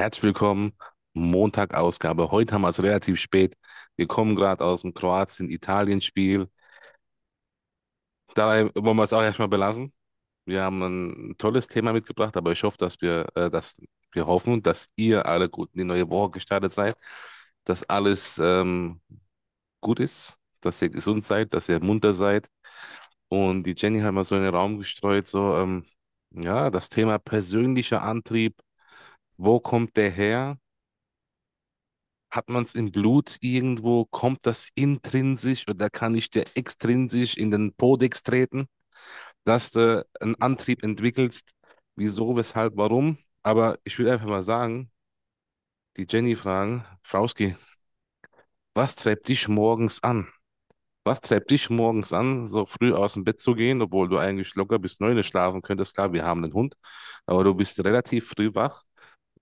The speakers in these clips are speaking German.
Herzlich willkommen, Montag-Ausgabe. Heute haben wir es relativ spät. Wir kommen gerade aus dem Kroatien-Italien-Spiel. Dabei wollen wir es auch erstmal belassen. Wir haben ein tolles Thema mitgebracht, aber ich hoffe, dass wir, äh, dass wir hoffen, dass ihr alle gut in die neue Woche gestartet seid, dass alles ähm, gut ist, dass ihr gesund seid, dass ihr munter seid. Und die Jenny hat mal so in den Raum gestreut, so, ähm, ja, das Thema persönlicher Antrieb wo kommt der her? Hat man es im Blut irgendwo? Kommt das intrinsisch oder kann ich dir extrinsisch in den Podex treten, dass du einen Antrieb entwickelst? Wieso, weshalb, warum? Aber ich will einfach mal sagen, die Jenny fragen, Frauski, was treibt dich morgens an? Was treibt dich morgens an, so früh aus dem Bett zu gehen, obwohl du eigentlich locker bis neun schlafen könntest? Klar, wir haben einen Hund, aber du bist relativ früh wach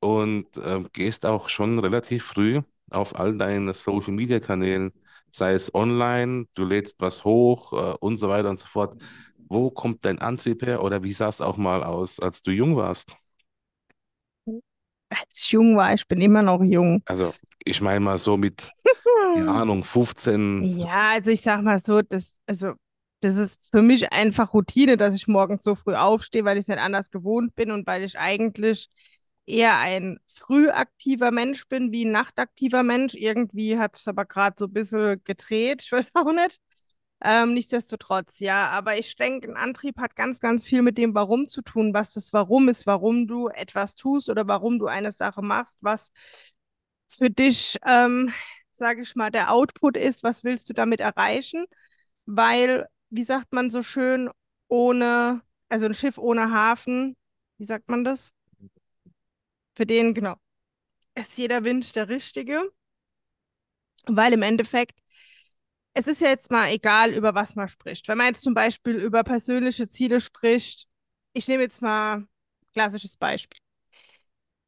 und ähm, gehst auch schon relativ früh auf all deine Social Media Kanälen, sei es online, du lädst was hoch äh, und so weiter und so fort. Wo kommt dein Antrieb her oder wie sah es auch mal aus, als du jung warst? Als ich jung war, ich bin immer noch jung. Also, ich meine mal so mit, keine Ahnung, 15. Ja, also ich sag mal so, das, also das ist für mich einfach Routine, dass ich morgens so früh aufstehe, weil ich es nicht anders gewohnt bin und weil ich eigentlich eher ein frühaktiver Mensch bin wie ein nachtaktiver Mensch. Irgendwie hat es aber gerade so ein bisschen gedreht, ich weiß auch nicht. Ähm, nichtsdestotrotz, ja, aber ich denke, ein Antrieb hat ganz, ganz viel mit dem Warum zu tun, was das Warum ist, warum du etwas tust oder warum du eine Sache machst, was für dich, ähm, sage ich mal, der Output ist, was willst du damit erreichen? Weil, wie sagt man so schön, ohne, also ein Schiff ohne Hafen, wie sagt man das? für den, genau, ist jeder Wind der richtige. Weil im Endeffekt, es ist ja jetzt mal egal, über was man spricht. Wenn man jetzt zum Beispiel über persönliche Ziele spricht, ich nehme jetzt mal ein klassisches Beispiel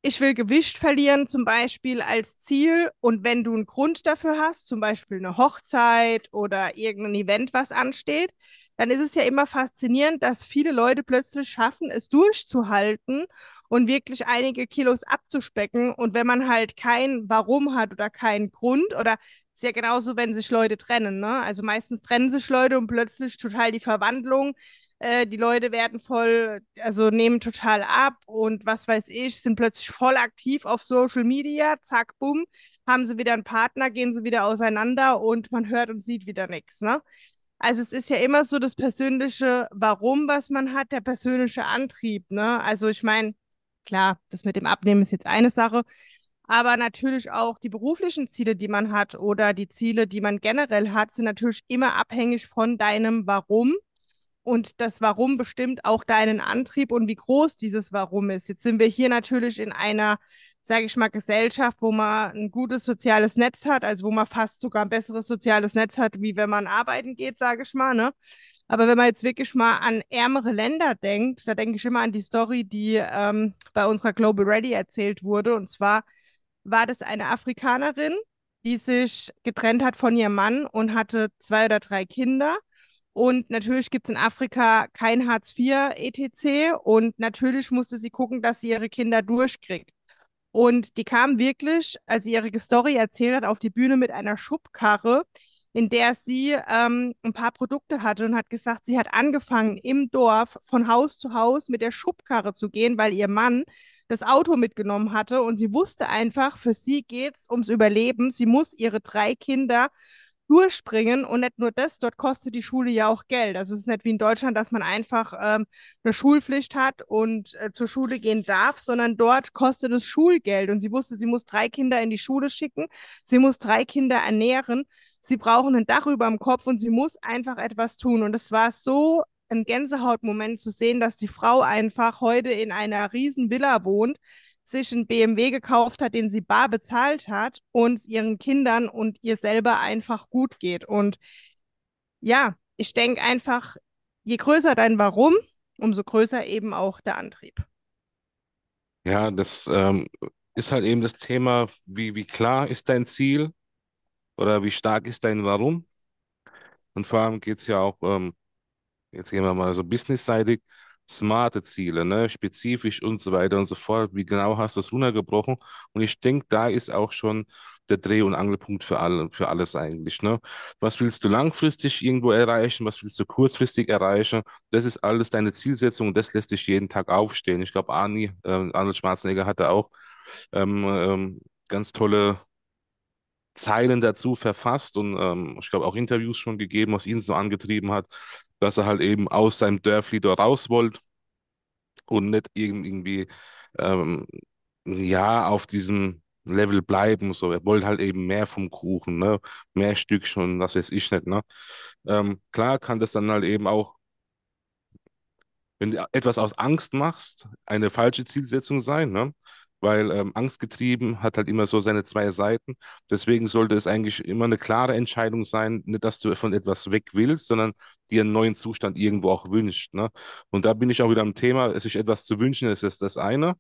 ich will Gewicht verlieren zum Beispiel als Ziel und wenn du einen Grund dafür hast, zum Beispiel eine Hochzeit oder irgendein Event, was ansteht, dann ist es ja immer faszinierend, dass viele Leute plötzlich schaffen, es durchzuhalten und wirklich einige Kilos abzuspecken. Und wenn man halt kein Warum hat oder keinen Grund oder ist ja genauso, wenn sich Leute trennen. Ne? Also meistens trennen sich Leute und plötzlich total die Verwandlung äh, die Leute werden voll, also nehmen total ab und was weiß ich, sind plötzlich voll aktiv auf Social Media, zack, bumm, haben sie wieder einen Partner, gehen sie wieder auseinander und man hört und sieht wieder nichts, ne? Also es ist ja immer so das persönliche Warum, was man hat, der persönliche Antrieb, ne? Also ich meine, klar, das mit dem Abnehmen ist jetzt eine Sache, aber natürlich auch die beruflichen Ziele, die man hat oder die Ziele, die man generell hat, sind natürlich immer abhängig von deinem Warum und das Warum bestimmt auch deinen Antrieb und wie groß dieses Warum ist. Jetzt sind wir hier natürlich in einer, sage ich mal, Gesellschaft, wo man ein gutes soziales Netz hat, also wo man fast sogar ein besseres soziales Netz hat, wie wenn man arbeiten geht, sage ich mal. Ne? Aber wenn man jetzt wirklich mal an ärmere Länder denkt, da denke ich immer an die Story, die ähm, bei unserer Global Ready erzählt wurde. Und zwar war das eine Afrikanerin, die sich getrennt hat von ihrem Mann und hatte zwei oder drei Kinder und natürlich gibt es in Afrika kein Hartz IV ETC und natürlich musste sie gucken, dass sie ihre Kinder durchkriegt. Und die kam wirklich, als sie ihre Story erzählt hat, auf die Bühne mit einer Schubkarre, in der sie ähm, ein paar Produkte hatte und hat gesagt, sie hat angefangen, im Dorf von Haus zu Haus mit der Schubkarre zu gehen, weil ihr Mann das Auto mitgenommen hatte und sie wusste einfach, für sie geht es ums Überleben. Sie muss ihre drei Kinder durchspringen und nicht nur das, dort kostet die Schule ja auch Geld. Also es ist nicht wie in Deutschland, dass man einfach ähm, eine Schulpflicht hat und äh, zur Schule gehen darf, sondern dort kostet es Schulgeld. Und sie wusste, sie muss drei Kinder in die Schule schicken, sie muss drei Kinder ernähren, sie brauchen ein Dach über dem Kopf und sie muss einfach etwas tun. Und es war so ein Gänsehautmoment zu sehen, dass die Frau einfach heute in einer riesen Villa wohnt, sich einen BMW gekauft hat, den sie bar bezahlt hat und ihren Kindern und ihr selber einfach gut geht. Und ja, ich denke einfach, je größer dein Warum, umso größer eben auch der Antrieb. Ja, das ähm, ist halt eben das Thema, wie, wie klar ist dein Ziel oder wie stark ist dein Warum? Und vor allem geht es ja auch, ähm, jetzt gehen wir mal so businessseitig, smarte Ziele, ne? spezifisch und so weiter und so fort. Wie genau hast du es runtergebrochen? Und ich denke, da ist auch schon der Dreh- und Angelpunkt für, alle, für alles eigentlich. Ne? Was willst du langfristig irgendwo erreichen? Was willst du kurzfristig erreichen? Das ist alles deine Zielsetzung und das lässt dich jeden Tag aufstehen. Ich glaube, Arnie, äh, Arnold Schwarzenegger hatte auch ähm, ähm, ganz tolle Zeilen dazu verfasst und ähm, ich glaube auch Interviews schon gegeben, was ihn so angetrieben hat dass er halt eben aus seinem Dörfli dort raus wollte und nicht irgendwie ähm, ja auf diesem Level bleiben. So, er wollte halt eben mehr vom Kuchen, ne? mehr Stückchen und was weiß ich nicht. Ne? Ähm, klar kann das dann halt eben auch, wenn du etwas aus Angst machst, eine falsche Zielsetzung sein. Ne? weil ähm, angstgetrieben hat halt immer so seine zwei Seiten. Deswegen sollte es eigentlich immer eine klare Entscheidung sein, nicht, dass du von etwas weg willst, sondern dir einen neuen Zustand irgendwo auch wünscht. Ne? Und da bin ich auch wieder am Thema, sich etwas zu wünschen, ist das, das eine.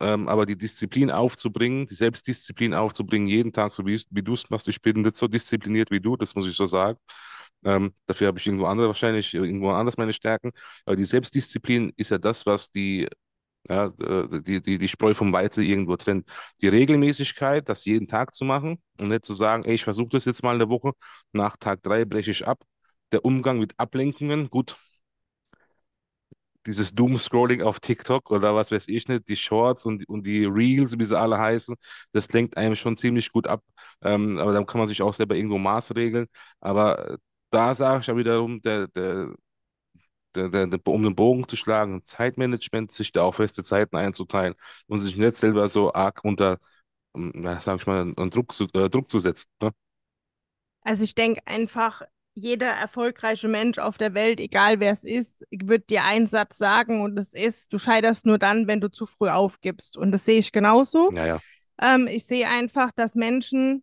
Ähm, aber die Disziplin aufzubringen, die Selbstdisziplin aufzubringen, jeden Tag, so wie, wie du es machst, ich bin nicht so diszipliniert wie du, das muss ich so sagen. Ähm, dafür habe ich irgendwo anders wahrscheinlich, äh, irgendwo anders meine Stärken. Aber die Selbstdisziplin ist ja das, was die ja, äh, die, die, die Spreu vom Weizen irgendwo trennt. Die Regelmäßigkeit, das jeden Tag zu machen und nicht zu sagen, ey, ich versuche das jetzt mal in der Woche, nach Tag drei breche ich ab. Der Umgang mit Ablenkungen, gut, dieses Doom-Scrolling auf TikTok oder was weiß ich nicht, die Shorts und, und die Reels, wie sie alle heißen, das lenkt einem schon ziemlich gut ab. Ähm, aber dann kann man sich auch selber irgendwo Maßregeln. Aber da sage ich ja wiederum, der, der, um den Bogen zu schlagen, Zeitmanagement, sich da auch feste Zeiten einzuteilen und sich nicht selber so arg unter, ähm, sag ich mal, Druck zu, äh, Druck zu setzen. Ne? Also ich denke einfach, jeder erfolgreiche Mensch auf der Welt, egal wer es ist, wird dir einen Satz sagen und es ist, du scheiterst nur dann, wenn du zu früh aufgibst. Und das sehe ich genauso. Ja, ja. Ähm, ich sehe einfach, dass Menschen,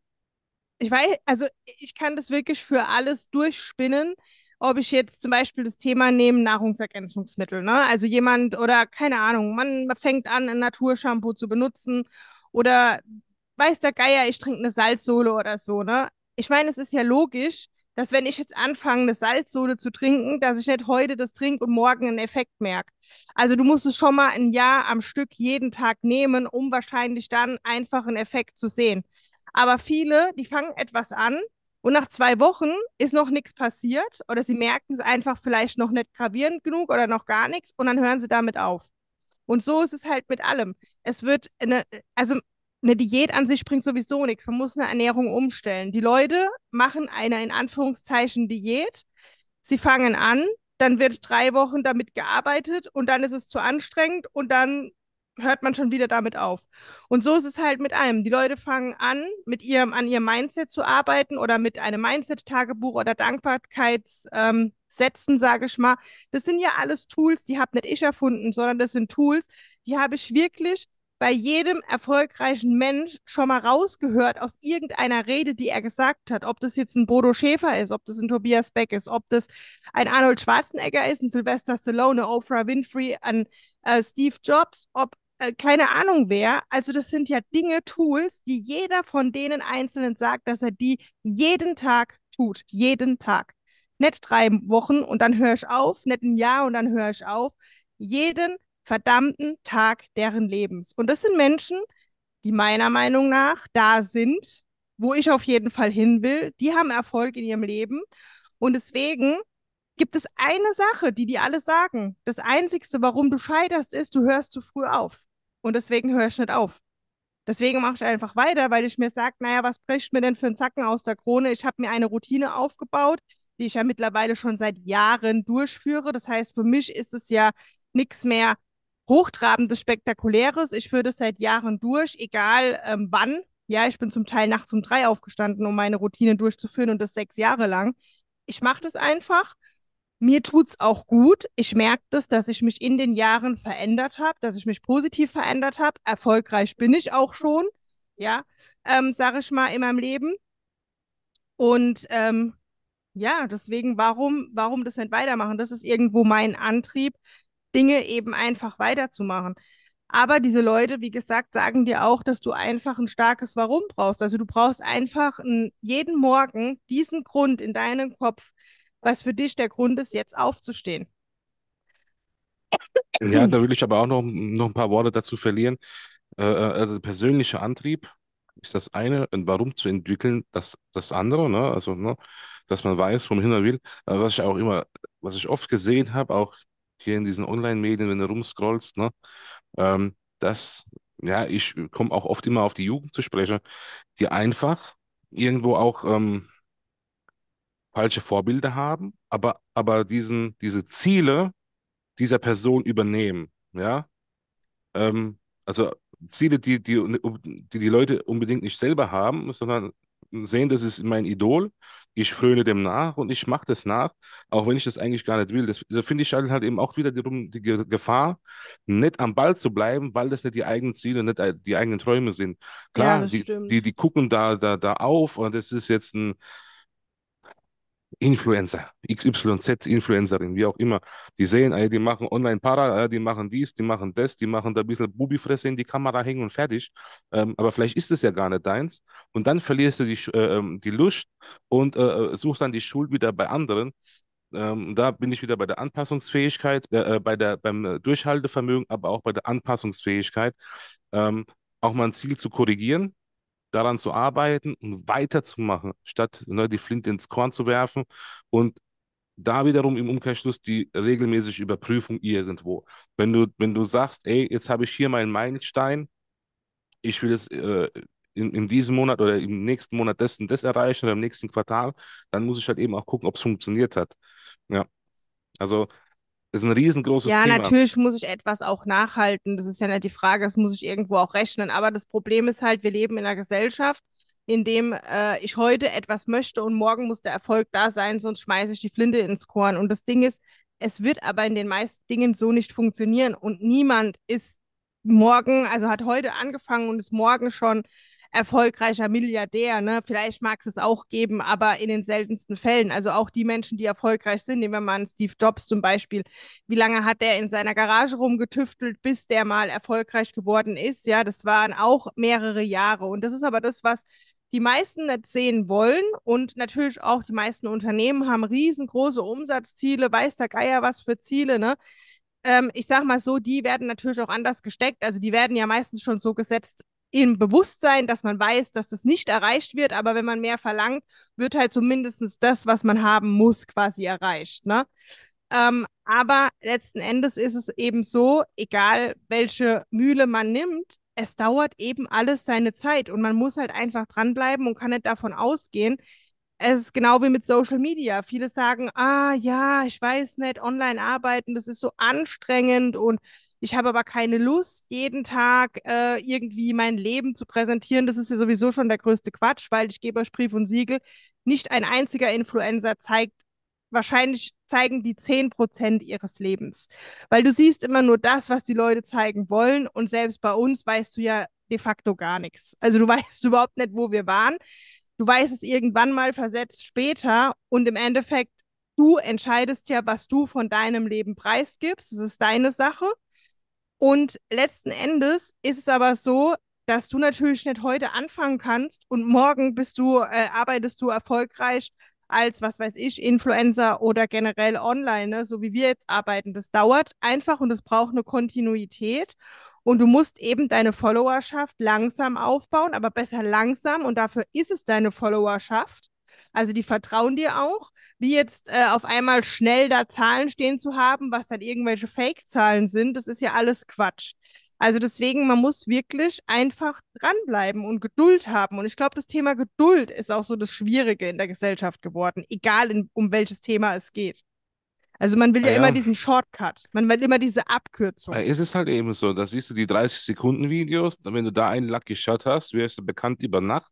ich weiß, also ich kann das wirklich für alles durchspinnen ob ich jetzt zum Beispiel das Thema nehme, Nahrungsergänzungsmittel. Ne? Also jemand oder keine Ahnung, man fängt an, ein Naturshampoo zu benutzen oder weiß der Geier, ich trinke eine Salzsohle oder so. Ne? Ich meine, es ist ja logisch, dass wenn ich jetzt anfange, eine Salzsohle zu trinken, dass ich nicht heute das trinke und morgen einen Effekt merke. Also du musst es schon mal ein Jahr am Stück jeden Tag nehmen, um wahrscheinlich dann einfach einen Effekt zu sehen. Aber viele, die fangen etwas an, und nach zwei Wochen ist noch nichts passiert oder sie merken es einfach vielleicht noch nicht gravierend genug oder noch gar nichts und dann hören sie damit auf. Und so ist es halt mit allem. Es wird, eine, also eine Diät an sich bringt sowieso nichts. Man muss eine Ernährung umstellen. Die Leute machen eine in Anführungszeichen Diät. Sie fangen an, dann wird drei Wochen damit gearbeitet und dann ist es zu anstrengend und dann hört man schon wieder damit auf. Und so ist es halt mit allem. Die Leute fangen an, mit ihrem, an ihrem Mindset zu arbeiten oder mit einem Mindset-Tagebuch oder Dankbarkeitssätzen, ähm, sage ich mal. Das sind ja alles Tools, die habe nicht ich erfunden, sondern das sind Tools, die habe ich wirklich bei jedem erfolgreichen Mensch schon mal rausgehört aus irgendeiner Rede, die er gesagt hat. Ob das jetzt ein Bodo Schäfer ist, ob das ein Tobias Beck ist, ob das ein Arnold Schwarzenegger ist, ein Sylvester Stallone, eine Oprah Winfrey, ein äh, Steve Jobs, ob äh, keine Ahnung wer. Also das sind ja Dinge, Tools, die jeder von denen Einzelnen sagt, dass er die jeden Tag tut. Jeden Tag. Nicht drei Wochen und dann höre ich auf, nicht ein Jahr und dann höre ich auf. Jeden verdammten Tag deren Lebens. Und das sind Menschen, die meiner Meinung nach da sind, wo ich auf jeden Fall hin will. Die haben Erfolg in ihrem Leben. Und deswegen gibt es eine Sache, die die alle sagen. Das Einzigste, warum du scheiterst, ist, du hörst zu früh auf. Und deswegen höre ich nicht auf. Deswegen mache ich einfach weiter, weil ich mir sage, naja, was bricht mir denn für einen Zacken aus der Krone? Ich habe mir eine Routine aufgebaut, die ich ja mittlerweile schon seit Jahren durchführe. Das heißt, für mich ist es ja nichts mehr hochtrabendes, spektakuläres. Ich führe das seit Jahren durch, egal ähm, wann. Ja, ich bin zum Teil nachts um drei aufgestanden, um meine Routine durchzuführen und das sechs Jahre lang. Ich mache das einfach mir tut es auch gut. Ich merke das, dass ich mich in den Jahren verändert habe, dass ich mich positiv verändert habe. Erfolgreich bin ich auch schon, ja, ähm, sage ich mal, in meinem Leben. Und ähm, ja, deswegen, warum, warum das nicht weitermachen? Das ist irgendwo mein Antrieb, Dinge eben einfach weiterzumachen. Aber diese Leute, wie gesagt, sagen dir auch, dass du einfach ein starkes Warum brauchst. Also du brauchst einfach einen, jeden Morgen diesen Grund in deinem Kopf, was für dich der Grund ist, jetzt aufzustehen. Ja, da will ich aber auch noch, noch ein paar Worte dazu verlieren. Äh, äh, also persönlicher Antrieb ist das eine und warum zu entwickeln, das, das andere, ne? Also, ne? dass man weiß, wo man hin will. Aber was ich auch immer, was ich oft gesehen habe, auch hier in diesen Online-Medien, wenn du rumscrollst, ne? Ähm, dass, ja, ich komme auch oft immer auf die Jugend zu sprechen, die einfach irgendwo auch ähm, falsche Vorbilder haben, aber, aber diesen, diese Ziele dieser Person übernehmen. Ja? Ähm, also Ziele, die die, die die Leute unbedingt nicht selber haben, sondern sehen, das ist mein Idol, ich fröne dem nach und ich mache das nach, auch wenn ich das eigentlich gar nicht will. Das, da finde ich halt, halt eben auch wieder die, die Gefahr, nicht am Ball zu bleiben, weil das nicht die eigenen Ziele, nicht äh, die eigenen Träume sind. Klar, ja, die, die, die, gucken da, da, da auf und das ist jetzt ein, Influencer, XYZ, Influencerin, wie auch immer. Die sehen, die machen Online-Para, äh, die machen dies, die machen das, die machen da ein bisschen Bubifresse in die Kamera hängen und fertig. Ähm, aber vielleicht ist es ja gar nicht deins. Und dann verlierst du die, äh, ähm, die Lust und äh, suchst dann die Schuld wieder bei anderen. Ähm, da bin ich wieder bei der Anpassungsfähigkeit, bei der, beim Durchhaltevermögen, aber auch bei der Anpassungsfähigkeit, auch mal ein Ziel zu korrigieren, daran zu arbeiten und weiterzumachen, statt ne, die Flinte ins Korn zu werfen und da wiederum im Umkehrschluss die regelmäßige Überprüfung irgendwo. Wenn du, wenn du sagst, ey, jetzt habe ich hier meinen Meilenstein, ich will es äh, in, in diesem Monat oder im nächsten Monat das und das erreichen oder im nächsten Quartal, dann muss ich halt eben auch gucken, ob es funktioniert hat. Ja. Also das ist ein riesengroßes ja, Thema. Ja, natürlich muss ich etwas auch nachhalten. Das ist ja nicht die Frage, das muss ich irgendwo auch rechnen. Aber das Problem ist halt, wir leben in einer Gesellschaft, in dem äh, ich heute etwas möchte und morgen muss der Erfolg da sein, sonst schmeiße ich die Flinte ins Korn. Und das Ding ist, es wird aber in den meisten Dingen so nicht funktionieren und niemand ist morgen, also hat heute angefangen und ist morgen schon erfolgreicher Milliardär. Ne? Vielleicht mag es es auch geben, aber in den seltensten Fällen. Also auch die Menschen, die erfolgreich sind, nehmen wir mal einen Steve Jobs zum Beispiel. Wie lange hat der in seiner Garage rumgetüftelt, bis der mal erfolgreich geworden ist? Ja, das waren auch mehrere Jahre. Und das ist aber das, was die meisten nicht sehen wollen und natürlich auch die meisten Unternehmen haben riesengroße Umsatzziele, weiß der Geier was für Ziele, ne? Ähm, ich sage mal so, die werden natürlich auch anders gesteckt. Also die werden ja meistens schon so gesetzt, im Bewusstsein, dass man weiß, dass das nicht erreicht wird, aber wenn man mehr verlangt, wird halt zumindest das, was man haben muss, quasi erreicht. Ne? Ähm, aber letzten Endes ist es eben so, egal welche Mühle man nimmt, es dauert eben alles seine Zeit und man muss halt einfach dranbleiben und kann nicht davon ausgehen. Es ist genau wie mit Social Media. Viele sagen, ah ja, ich weiß nicht, online arbeiten, das ist so anstrengend und ich habe aber keine Lust, jeden Tag äh, irgendwie mein Leben zu präsentieren. Das ist ja sowieso schon der größte Quatsch, weil ich gebe euch Brief und Siegel. Nicht ein einziger Influencer zeigt, wahrscheinlich zeigen die 10 Prozent ihres Lebens. Weil du siehst immer nur das, was die Leute zeigen wollen. Und selbst bei uns weißt du ja de facto gar nichts. Also du weißt überhaupt nicht, wo wir waren. Du weißt es irgendwann mal versetzt später und im Endeffekt du entscheidest ja, was du von deinem Leben preisgibst. Es ist deine Sache. Und letzten Endes ist es aber so, dass du natürlich nicht heute anfangen kannst und morgen bist du, äh, arbeitest du erfolgreich als, was weiß ich, Influencer oder generell online, ne? so wie wir jetzt arbeiten. Das dauert einfach und es braucht eine Kontinuität. Und du musst eben deine Followerschaft langsam aufbauen, aber besser langsam. Und dafür ist es deine Followerschaft also die vertrauen dir auch. Wie jetzt äh, auf einmal schnell da Zahlen stehen zu haben, was dann irgendwelche Fake-Zahlen sind, das ist ja alles Quatsch. Also deswegen, man muss wirklich einfach dranbleiben und Geduld haben. Und ich glaube, das Thema Geduld ist auch so das Schwierige in der Gesellschaft geworden, egal in, um welches Thema es geht. Also man will ja, ah ja, immer diesen Shortcut, man will immer diese Abkürzung. Ah, es ist halt eben so, da siehst du die 30-Sekunden-Videos, wenn du da einen Lucky Shot hast, wirst du bekannt über Nacht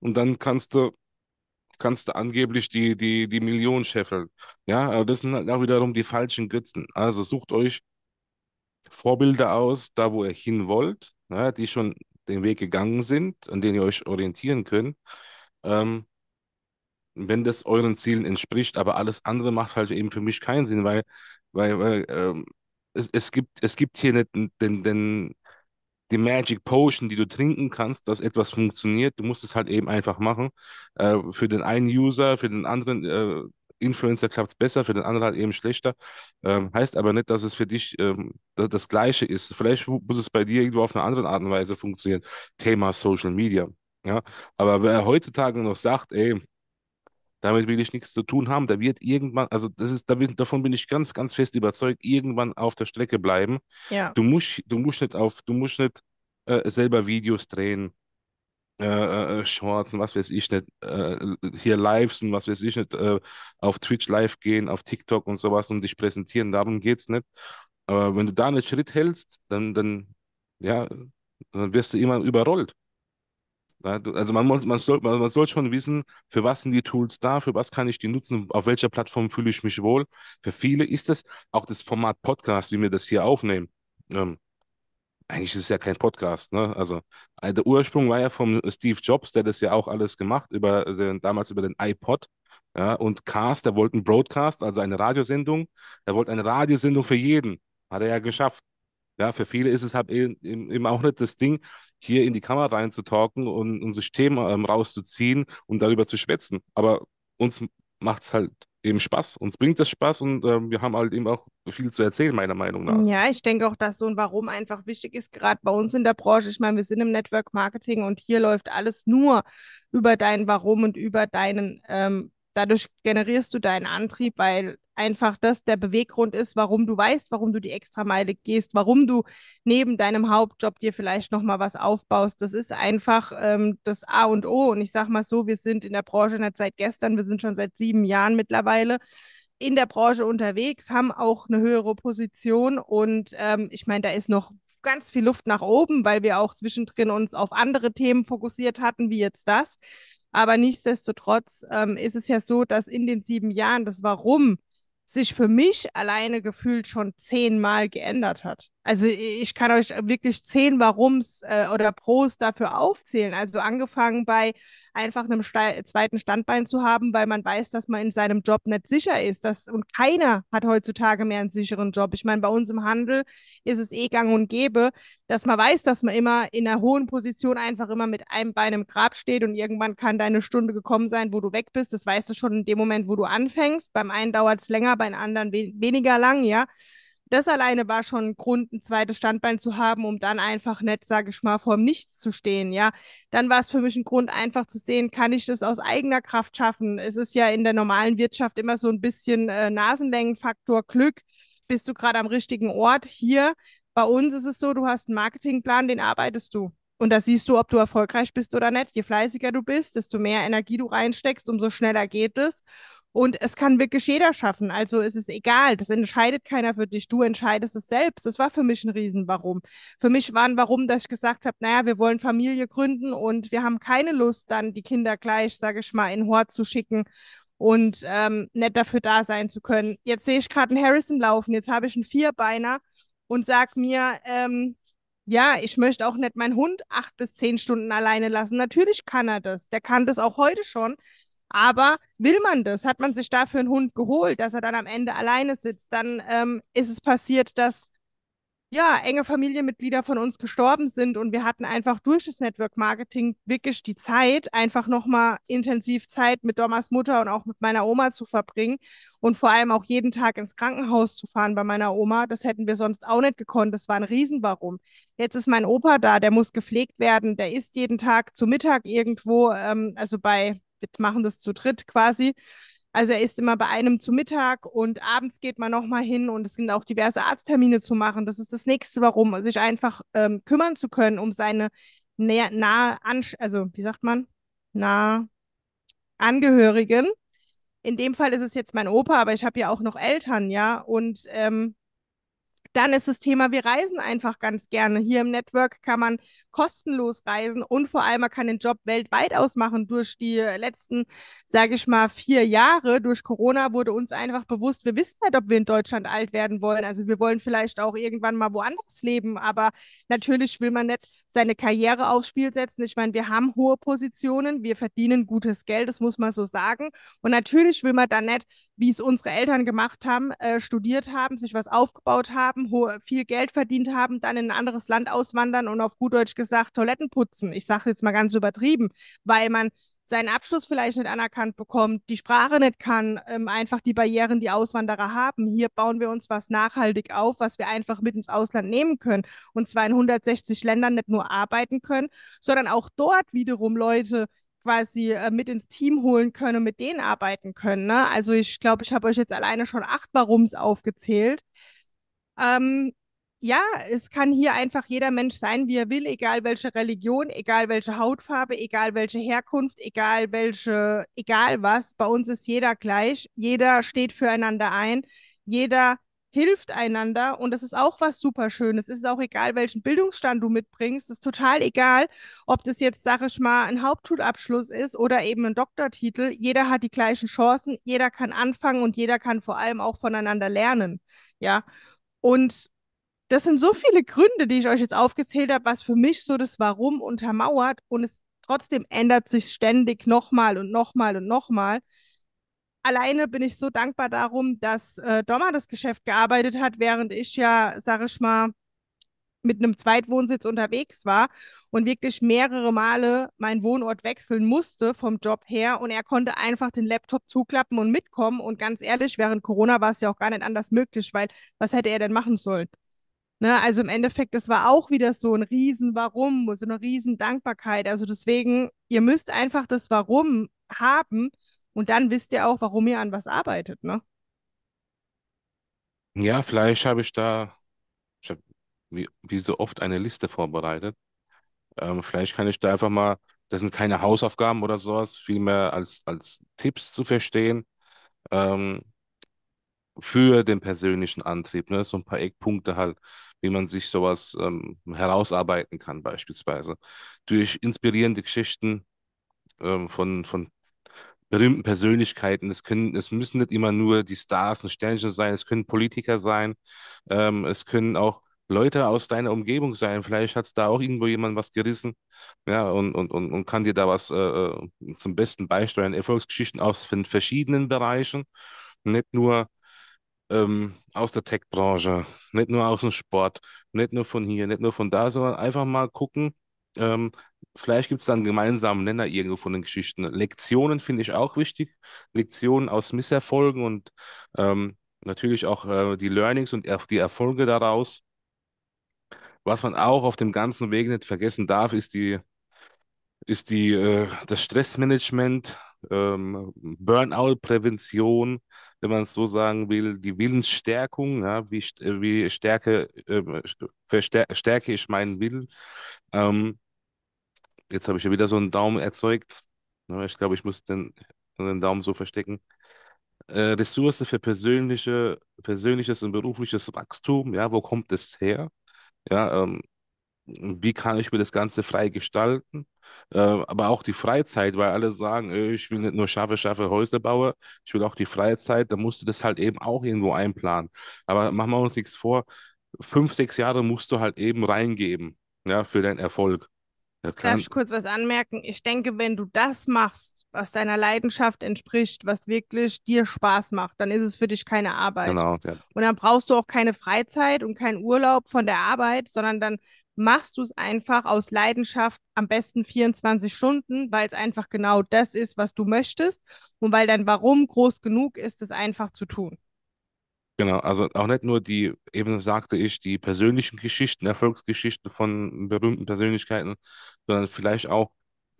und dann kannst du kannst du angeblich die, die, die Millionen scheffeln. Ja, aber das sind halt auch wiederum die falschen Götzen. Also sucht euch Vorbilder aus, da wo ihr hin wollt, ja, die schon den Weg gegangen sind, an denen ihr euch orientieren könnt. Ähm, wenn das euren Zielen entspricht, aber alles andere macht halt eben für mich keinen Sinn, weil, weil, weil ähm, es, es, gibt, es gibt hier nicht den, den, die Magic Potion, die du trinken kannst, dass etwas funktioniert. Du musst es halt eben einfach machen. Äh, für den einen User, für den anderen äh, Influencer klappt es besser, für den anderen halt eben schlechter. Ähm, heißt aber nicht, dass es für dich ähm, das, das Gleiche ist. Vielleicht muss es bei dir irgendwo auf eine andere Art und Weise funktionieren. Thema Social Media. Ja, aber wer heutzutage noch sagt, ey, damit will ich nichts zu tun haben. Da wird irgendwann, also das ist, davon bin ich ganz, ganz fest überzeugt, irgendwann auf der Strecke bleiben. Ja. Du musst, du musst nicht auf, du musst nicht äh, selber Videos drehen, äh, äh Shorts und was weiß ich nicht, äh, hier Lives und was weiß ich nicht, äh, auf Twitch live gehen, auf TikTok und sowas und dich präsentieren, darum geht's nicht. Aber wenn du da einen Schritt hältst, dann, dann, ja, dann wirst du immer überrollt. Also man, muss, man, soll, man soll schon wissen, für was sind die Tools da, für was kann ich die nutzen, auf welcher Plattform fühle ich mich wohl. Für viele ist das auch das Format Podcast, wie wir das hier aufnehmen. Ähm, eigentlich ist es ja kein Podcast. Ne? Also äh, der Ursprung war ja vom Steve Jobs, der das ja auch alles gemacht, über den, damals über den iPod. Ja, und Cast, der wollte einen Broadcast, also eine Radiosendung. Er wollte eine Radiosendung für jeden. Hat er ja geschafft. Ja, für viele ist es halt eben, auch nicht das Ding, hier in die Kamera reinzutalken und ein System ähm, rauszuziehen und darüber zu schwätzen. Aber uns macht es halt eben Spaß. Uns bringt das Spaß und äh, wir haben halt eben auch viel zu erzählen, meiner Meinung nach. Ja, ich denke auch, dass so ein Warum einfach wichtig ist, gerade bei uns in der Branche. Ich meine, wir sind im Network Marketing und hier läuft alles nur über dein Warum und über deinen, ähm, dadurch generierst du deinen Antrieb, weil einfach das der Beweggrund ist, warum du weißt, warum du die Extrameile gehst, warum du neben deinem Hauptjob dir vielleicht nochmal was aufbaust. Das ist einfach ähm, das A und O. Und ich sage mal so, wir sind in der Branche nicht seit gestern, wir sind schon seit sieben Jahren mittlerweile in der Branche unterwegs, haben auch eine höhere Position. Und ähm, ich meine, da ist noch ganz viel Luft nach oben, weil wir auch zwischendrin uns auf andere Themen fokussiert hatten, wie jetzt das. Aber nichtsdestotrotz ähm, ist es ja so, dass in den sieben Jahren das Warum sich für mich alleine gefühlt schon zehnmal geändert hat. Also ich kann euch wirklich zehn Warums äh, oder Pros dafür aufzählen. Also angefangen bei einfach einem Ste zweiten Standbein zu haben, weil man weiß, dass man in seinem Job nicht sicher ist. Das, und keiner hat heutzutage mehr einen sicheren Job. Ich meine, bei uns im Handel ist es eh gang und gäbe, dass man weiß, dass man immer in einer hohen Position einfach immer mit einem Bein im Grab steht und irgendwann kann deine Stunde gekommen sein, wo du weg bist. Das weißt du schon in dem Moment, wo du anfängst. Beim einen dauert es länger, beim anderen we weniger lang, ja das alleine war schon ein Grund, ein zweites Standbein zu haben, um dann einfach nicht, sage ich mal, vorm Nichts zu stehen, ja. Dann war es für mich ein Grund, einfach zu sehen, kann ich das aus eigener Kraft schaffen? Es ist ja in der normalen Wirtschaft immer so ein bisschen äh, Nasenlängenfaktor Glück. Bist du gerade am richtigen Ort? Hier bei uns ist es so, du hast einen Marketingplan, den arbeitest du. Und da siehst du, ob du erfolgreich bist oder nicht. Je fleißiger du bist, desto mehr Energie du reinsteckst, umso schneller geht es. Und es kann wirklich jeder schaffen. Also es ist egal. Das entscheidet keiner für dich. Du entscheidest es selbst. Das war für mich ein Riesen-Warum. Für mich war ein Warum, dass ich gesagt habe, naja, wir wollen Familie gründen und wir haben keine Lust, dann die Kinder gleich, sage ich mal, in Hort zu schicken und ähm, nicht dafür da sein zu können. Jetzt sehe ich gerade einen Harrison laufen. Jetzt habe ich einen Vierbeiner und sag mir, ähm, ja, ich möchte auch nicht meinen Hund acht bis zehn Stunden alleine lassen. Natürlich kann er das. Der kann das auch heute schon. Aber will man das? Hat man sich dafür einen Hund geholt, dass er dann am Ende alleine sitzt? Dann ähm, ist es passiert, dass ja, enge Familienmitglieder von uns gestorben sind und wir hatten einfach durch das Network Marketing wirklich die Zeit, einfach nochmal intensiv Zeit mit Domas Mutter und auch mit meiner Oma zu verbringen und vor allem auch jeden Tag ins Krankenhaus zu fahren bei meiner Oma. Das hätten wir sonst auch nicht gekonnt. Das war ein Riesenwarum. Jetzt ist mein Opa da, der muss gepflegt werden, der isst jeden Tag zu Mittag irgendwo, ähm, also bei wir machen das zu dritt quasi. Also er ist immer bei einem zu Mittag und abends geht man nochmal hin und es sind auch diverse Arzttermine zu machen. Das ist das Nächste, warum, sich einfach ähm, kümmern zu können, um seine nahe, nahe also wie sagt man, nahe Angehörigen. In dem Fall ist es jetzt mein Opa, aber ich habe ja auch noch Eltern, ja. Und ähm, dann ist das Thema, wir reisen einfach ganz gerne. Hier im Network kann man kostenlos reisen und vor allem man kann den Job weltweit ausmachen. Durch die letzten, sage ich mal, vier Jahre durch Corona wurde uns einfach bewusst, wir wissen nicht, halt, ob wir in Deutschland alt werden wollen. Also wir wollen vielleicht auch irgendwann mal woanders leben, aber natürlich will man nicht seine Karriere aufs Spiel setzen. Ich meine, wir haben hohe Positionen, wir verdienen gutes Geld, das muss man so sagen. Und natürlich will man dann nicht, wie es unsere Eltern gemacht haben, äh, studiert haben, sich was aufgebaut haben, hohe, viel Geld verdient haben, dann in ein anderes Land auswandern und auf gut Deutsch gesagt Toiletten putzen. Ich sage jetzt mal ganz übertrieben, weil man seinen Abschluss vielleicht nicht anerkannt bekommt, die Sprache nicht kann, ähm, einfach die Barrieren, die Auswanderer haben. Hier bauen wir uns was nachhaltig auf, was wir einfach mit ins Ausland nehmen können. Und zwar in 160 Ländern nicht nur arbeiten können, sondern auch dort wiederum Leute quasi äh, mit ins Team holen können und mit denen arbeiten können. Ne? Also ich glaube, ich habe euch jetzt alleine schon acht Warums aufgezählt. Ähm, ja, es kann hier einfach jeder Mensch sein, wie er will, egal welche Religion, egal welche Hautfarbe, egal welche Herkunft, egal welche, egal was. Bei uns ist jeder gleich. Jeder steht füreinander ein. Jeder hilft einander und das ist auch was super Schönes. Es ist auch egal, welchen Bildungsstand du mitbringst. Es ist total egal, ob das jetzt, sag ich mal, ein Hauptschulabschluss ist oder eben ein Doktortitel. Jeder hat die gleichen Chancen, jeder kann anfangen und jeder kann vor allem auch voneinander lernen. Ja. Und das sind so viele Gründe, die ich euch jetzt aufgezählt habe, was für mich so das Warum untermauert. Und es trotzdem ändert sich ständig nochmal und nochmal und nochmal. Alleine bin ich so dankbar darum, dass äh, Dommer das Geschäft gearbeitet hat, während ich ja, sag ich mal, mit einem Zweitwohnsitz unterwegs war und wirklich mehrere Male meinen Wohnort wechseln musste vom Job her und er konnte einfach den Laptop zuklappen und mitkommen und ganz ehrlich, während Corona war es ja auch gar nicht anders möglich, weil was hätte er denn machen sollen? Ne, also im Endeffekt, das war auch wieder so ein riesen Warum, so eine riesen Dankbarkeit. Also deswegen, ihr müsst einfach das Warum haben und dann wisst ihr auch, warum ihr an was arbeitet, ne? Ja, vielleicht habe ich da wie, wie so oft eine Liste vorbereitet. Ähm, vielleicht kann ich da einfach mal, das sind keine Hausaufgaben oder sowas, vielmehr als, als Tipps zu verstehen ähm, für den persönlichen Antrieb. Ne? So ein paar Eckpunkte halt, wie man sich sowas ähm, herausarbeiten kann, beispielsweise. Durch inspirierende Geschichten ähm, von, von berühmten Persönlichkeiten. Es, können, es müssen nicht immer nur die Stars und Sternchen sein, es können Politiker sein, ähm, es können auch Leute aus deiner Umgebung sein. Vielleicht hat es da auch irgendwo jemand was gerissen, ja, und, und, und, und kann dir da was äh, äh zum Besten beisteuern. Erfolgsgeschichten aus verschiedenen Bereichen, nicht nur ähm, aus der Tech-Branche, nicht nur aus dem Sport, nicht nur von hier, nicht nur von da, sondern einfach mal gucken. Ähm, vielleicht gibt es dann gemeinsamen Nenner irgendwo von den Geschichten. Lektionen finde ich auch wichtig. Lektionen aus Misserfolgen und ähm, natürlich auch äh, die Learnings und er die Erfolge daraus. Was man auch auf dem ganzen Weg nicht vergessen darf, ist die, ist die, äh, das Stressmanagement, ähm, Burnout-Prävention, wenn man es so sagen will, die Willensstärkung, ja, wie, äh, wie Stärke, äh, verstärke ich meinen Willen. Ähm, jetzt habe ich ja wieder so einen Daumen erzeugt. Ich glaube, ich muss den, den Daumen so verstecken. Äh, Ressource für persönliche, persönliches und berufliches Wachstum, ja, wo kommt das her? Ja, ähm, wie kann ich mir das Ganze frei gestalten? Äh, aber auch die Freizeit, weil alle sagen, äh, ich will nicht nur scharfe, scharfe Häuser bauen, ich will auch die Freizeit, da musst du das halt eben auch irgendwo einplanen. Aber machen wir uns nichts vor, fünf, sechs Jahre musst du halt eben reingeben, ja, für deinen Erfolg. Ja, Darf ich kurz was anmerken? Ich denke, wenn du das machst, was deiner Leidenschaft entspricht, was wirklich dir Spaß macht, dann ist es für dich keine Arbeit. Genau, ja. Und dann brauchst du auch keine Freizeit und keinen Urlaub von der Arbeit, sondern dann machst du es einfach aus Leidenschaft am besten 24 Stunden, weil es einfach genau das ist, was du möchtest und weil dein Warum groß genug ist, es einfach zu tun. Genau, also auch nicht nur die, eben sagte ich, die persönlichen Geschichten, Erfolgsgeschichten von berühmten Persönlichkeiten, sondern vielleicht auch,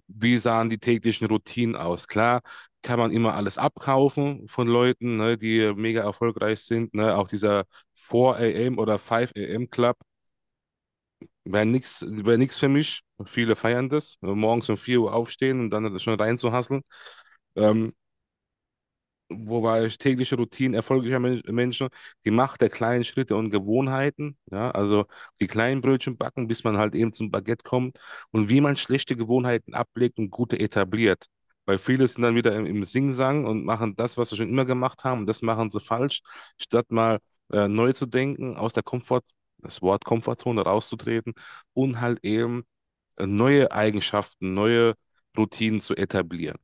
wie sahen die täglichen Routinen aus? Klar, kann man immer alles abkaufen von Leuten, ne, die mega erfolgreich sind, ne? auch dieser 4 AM oder 5 AM Club. Wäre nichts wär nix für mich. Viele feiern das. Morgens um 4 Uhr aufstehen und dann das schon reinzuhasseln. Ähm, wobei tägliche Routinen erfolgreicher Menschen, die Macht der kleinen Schritte und Gewohnheiten, ja, also die kleinen Brötchen backen, bis man halt eben zum Baguette kommt und wie man schlechte Gewohnheiten ablegt und gute etabliert. Weil viele sind dann wieder im, im Singsang und machen das, was sie schon immer gemacht haben, und das machen sie falsch, statt mal äh, neu zu denken, aus der Komfort, das Wort Komfortzone rauszutreten und halt eben äh, neue Eigenschaften, neue Routinen zu etablieren.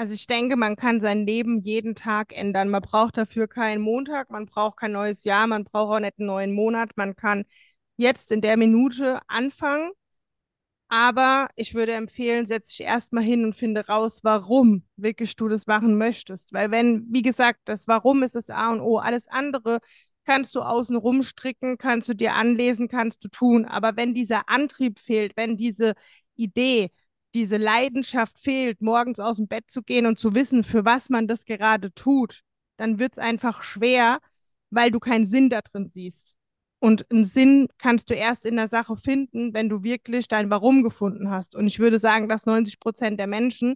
Also ich denke, man kann sein Leben jeden Tag ändern. Man braucht dafür keinen Montag, man braucht kein neues Jahr, man braucht auch nicht einen neuen Monat. Man kann jetzt in der Minute anfangen. Aber ich würde empfehlen, setz dich erstmal hin und finde raus, warum wirklich du das machen möchtest. Weil wenn, wie gesagt, das Warum ist das A und O. Alles andere kannst du außen rumstricken, kannst du dir anlesen, kannst du tun. Aber wenn dieser Antrieb fehlt, wenn diese Idee, diese Leidenschaft fehlt, morgens aus dem Bett zu gehen und zu wissen, für was man das gerade tut, dann wird es einfach schwer, weil du keinen Sinn da drin siehst. Und einen Sinn kannst du erst in der Sache finden, wenn du wirklich dein Warum gefunden hast. Und ich würde sagen, dass 90 Prozent der Menschen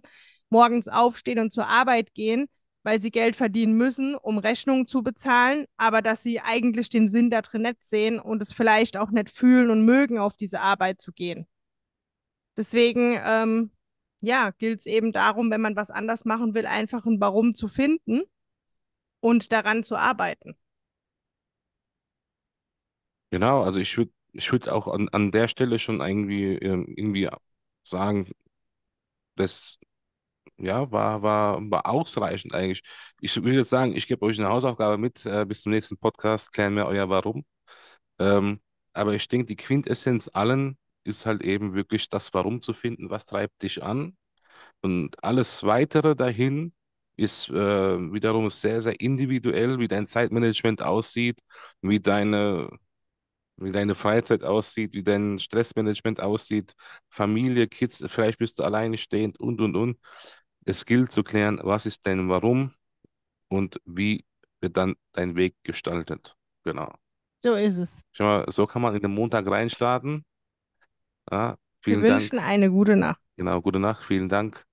morgens aufstehen und zur Arbeit gehen, weil sie Geld verdienen müssen, um Rechnungen zu bezahlen, aber dass sie eigentlich den Sinn da drin nicht sehen und es vielleicht auch nicht fühlen und mögen, auf diese Arbeit zu gehen. Deswegen, ähm, ja, gilt es eben darum, wenn man was anders machen will, einfach ein Warum zu finden und daran zu arbeiten. Genau, also ich würde ich würd auch an, an der Stelle schon irgendwie, ähm, irgendwie sagen, das ja, war, war, war ausreichend eigentlich. Ich würde jetzt sagen, ich gebe euch eine Hausaufgabe mit, äh, bis zum nächsten Podcast klären wir euer Warum. Ähm, aber ich denke, die Quintessenz allen ist halt eben wirklich das Warum zu finden, was treibt dich an. Und alles weitere dahin ist äh, wiederum sehr, sehr individuell, wie dein Zeitmanagement aussieht, wie deine, wie deine Freizeit aussieht, wie dein Stressmanagement aussieht, Familie, Kids, vielleicht bist du alleine stehend und, und, und. Es gilt zu klären, was ist dein Warum und wie wird dann dein Weg gestaltet. Genau. So ist es. Schau Mal, so kann man in den Montag reinstarten. Ja, vielen Wir wünschen Dank. eine gute Nacht. Genau, gute Nacht, vielen Dank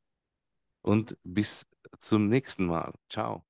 und bis zum nächsten Mal. Ciao.